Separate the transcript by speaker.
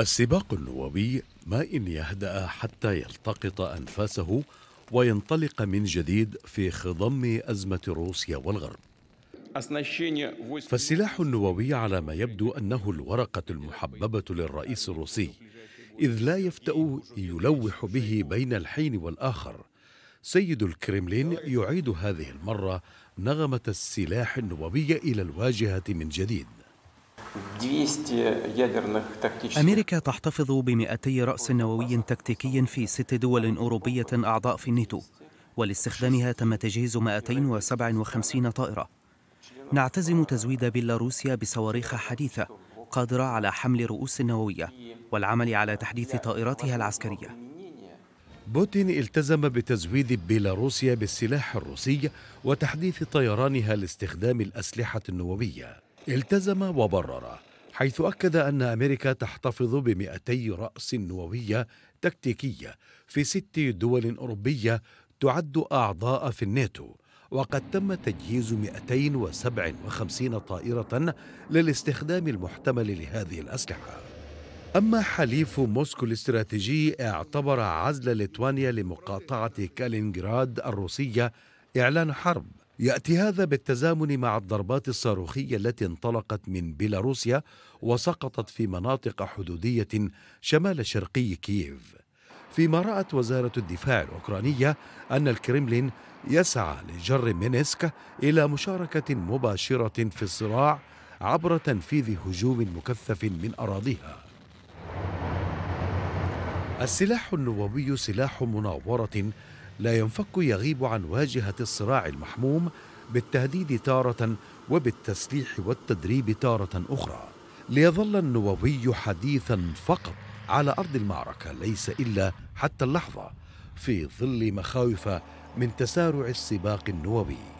Speaker 1: السباق النووي ما إن يهدأ حتى يلتقط أنفاسه وينطلق من جديد في خضم أزمة روسيا والغرب فالسلاح النووي على ما يبدو أنه الورقة المحببة للرئيس الروسي إذ لا يفتأ يلوح به بين الحين والآخر سيد الكرملين يعيد هذه المرة نغمة السلاح النووي إلى الواجهة من جديد أمريكا
Speaker 2: تحتفظ بمئتي رأس نووي تكتيكي في ست دول أوروبية أعضاء في الناتو ولاستخدامها تم تجهيز 257 طائرة نعتزم تزويد بيلاروسيا بصواريخ حديثة قادرة على حمل رؤوس نووية والعمل على تحديث طائراتها العسكرية
Speaker 1: بوتين التزم بتزويد بيلاروسيا بالسلاح الروسي وتحديث طيرانها لاستخدام الأسلحة النووية التزم وبرر حيث أكد أن أمريكا تحتفظ بمئتي رأس نووية تكتيكية في ست دول أوروبية تعد أعضاء في الناتو وقد تم تجهيز 257 طائرة للاستخدام المحتمل لهذه الأسلحة أما حليف موسكو الاستراتيجي اعتبر عزل ليتوانيا لمقاطعة كالينغراد الروسية إعلان حرب ياتي هذا بالتزامن مع الضربات الصاروخيه التي انطلقت من بيلاروسيا وسقطت في مناطق حدوديه شمال شرقي كييف فيما رأت وزارة الدفاع الأوكرانية أن الكرملين يسعى لجر مينسك إلى مشاركة مباشرة في الصراع عبر تنفيذ هجوم مكثف من أراضيها. السلاح النووي سلاح مناورة لا ينفك يغيب عن واجهة الصراع المحموم بالتهديد تارة وبالتسليح والتدريب تارة أخرى ليظل النووي حديثا فقط على أرض المعركة ليس إلا حتى اللحظة في ظل مخاوف من تسارع السباق النووي